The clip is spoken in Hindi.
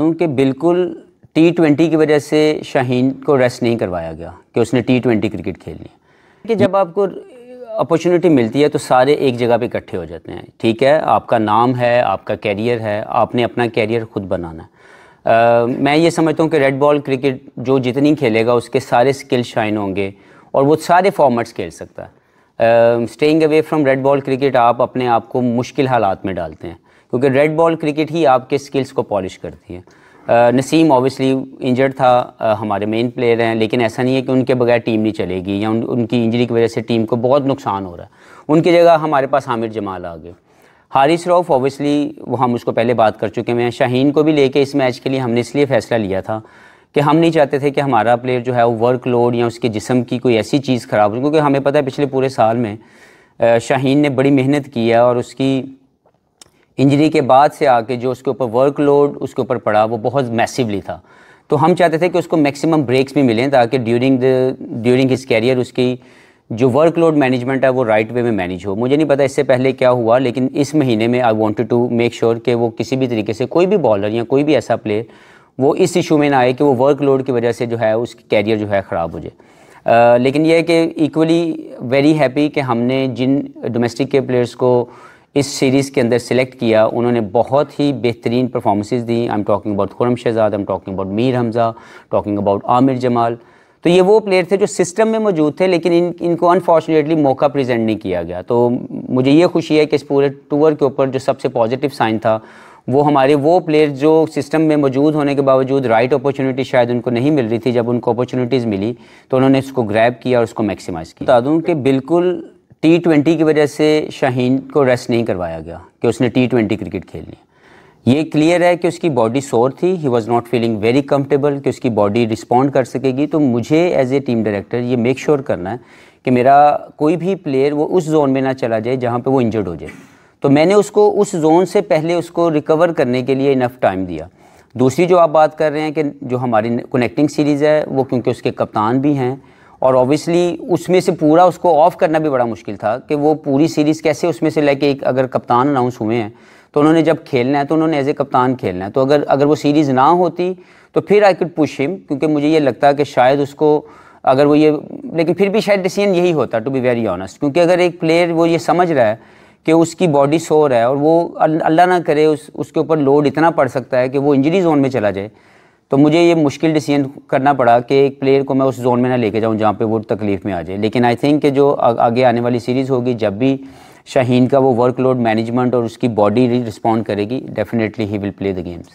क्योंकि बिल्कुल टी ट्वेंटी की वजह से शाहीन को रेस्ट नहीं करवाया गया कि उसने टी ट्वेंटी क्रिकेट खेलनी है कि जब आपको अपॉर्चुनिटी मिलती है तो सारे एक जगह पे इकट्ठे हो जाते हैं ठीक है आपका नाम है आपका कैरियर है आपने अपना कैरियर खुद बनाना है आ, मैं ये समझता हूँ कि रेड बॉल क्रिकेट जो जितनी खेलेगा उसके सारे स्किल शाइन होंगे और वो सारे फॉर्मेट्स खेल सकता है staying away from red ball cricket आप अपने आप को मुश्किल हालात में डालते हैं क्योंकि रेड बॉल क्रिकेट ही आपके स्किल्स को पॉलिश करती है नसीम ऑब्वियसली इंजर्ड था हमारे मेन प्लेयर हैं लेकिन ऐसा नहीं है कि उनके बगैर टीम नहीं चलेगी या उन, उनकी इंजरी की वजह से टीम को बहुत नुकसान हो रहा है उनकी जगह हमारे पास आमिर जमाल आ गए हारिस रऊफ़ ऑब्वियसली वो हम उसको पहले बात कर चुके हैं शाहीन को भी लेके इस मैच के लिए हमने इसलिए फ़ैसला लिया था कि हम नहीं चाहते थे कि हमारा प्लेयर जो है वो वर्क लोड या उसके जिसम की कोई ऐसी चीज़ ख़राब हो क्योंकि हमें पता है पिछले पूरे साल में शाहीन ने बड़ी मेहनत की है और उसकी इंजरी के बाद से आके जो उसके ऊपर वर्कलोड उसके ऊपर पड़ा वो बहुत मैसिवली था तो हम चाहते थे कि उसको मैक्सिमम ब्रेक्स भी मिलें ताकि during the during his career उसकी जो वर्कलोड मैनेजमेंट है वो राइट वे में मैनेज हो मुझे नहीं पता इससे पहले क्या हुआ लेकिन इस महीने में I want to make sure कि वो किसी भी तरीके से कोई भी बॉलर या कोई भी ऐसा प्लेयर वो इस इशू में ना आए कि वो वर्कलोड की वजह से जो है उसकी कैरियर जो है ख़राब हो जाए लेकिन यह है कि इक्वली वेरी हैप्पी कि हमने जिन डोमेस्टिक के प्लेयर्स को इस सीरीज़ के अंदर सेलेक्ट किया उन्होंने बहुत ही बेहतरीन परफॉर्मेंसेज दी I am talking about Khurram Shahzad I am talking about Mir Hamza talking about Aamir Jamal तो ये वो प्लेयर थे जो सिस्टम में मौजूद थे लेकिन इन इनको अनफॉर्चुनेटली मौका प्रेजेंट नहीं किया गया तो मुझे ये खुशी है कि इस पूरे टूर के ऊपर जो सबसे पॉजिटिव साइन था वो हमारे वो प्लेयर जो सिस्टम में मौजूद होने के बावजूद राइट अपॉर्चुनिटी शायद उनको नहीं मिल रही थी जब उनको अपॉर्चुनिटीज़ मिली तो उन्होंने उसको ग्रैब किया और उसको मैक्सिमाइज़ किया बता दूँ कि बिल्कुल टी ट्वेंटी की वजह से शाहीन को रेस्ट नहीं करवाया गया कि उसने टी ट्वेंटी क्रिकेट खेलनी ये क्लियर है कि उसकी बॉडी सोर थी he was not feeling very comfortable कि उसकी बॉडी रिस्पॉन्ड कर सकेगी तो मुझे एज ए टीम डायरेक्टर ये मेक श्योर sure करना है कि मेरा कोई भी प्लेयर वो उस जोन में ना चला जाए जहाँ पर वो इंजर्ड हो जाए तो मैंने उसको उस जोन से पहले उसको रिकवर करने के लिए इनफ टाइम दिया दूसरी जो आप बात कर रहे हैं कि जो हमारी कनेक्टिंग सीरीज़ है वो क्योंकि उसके कप्तान भी हैं और ऑब्वियसली उसमें से पूरा उसको ऑफ करना भी बड़ा मुश्किल था कि वो पूरी सीरीज़ कैसे उसमें से लेके एक अगर कप्तान अनाउंस हुए हैं तो उन्होंने जब खेलना है तो उन्होंने एज ए कप्तान खेलना है तो अगर अगर वो सीरीज़ ना होती तो फिर आई कुड पुश हिम क्योंकि मुझे ये लगता कि शायद उसको अगर वो ये लेकिन फिर भी शायद डिसीजन यही होता टू बी वेरी ऑनेस्ट क्योंकि अगर एक प्लेयर वो ये समझ रहा है कि उसकी बॉडी सो रहा है और वो अल्लाह ना करे उस उसके ऊपर लोड इतना पड़ सकता है कि वो इंजरी जोन में चला जाए तो मुझे ये मुश्किल डिसीजन करना पड़ा कि एक प्लेयर को मैं उस जोन में ना लेके जाऊँ जहाँ पे वो तकलीफ़ में आ जाए लेकिन आई थिंक कि जो आगे आने वाली सीरीज़ होगी जब भी शाहीन का वो वर्कलोड मैनेजमेंट और उसकी बॉडी रिस्पॉन्ड करेगी definitely he will play the games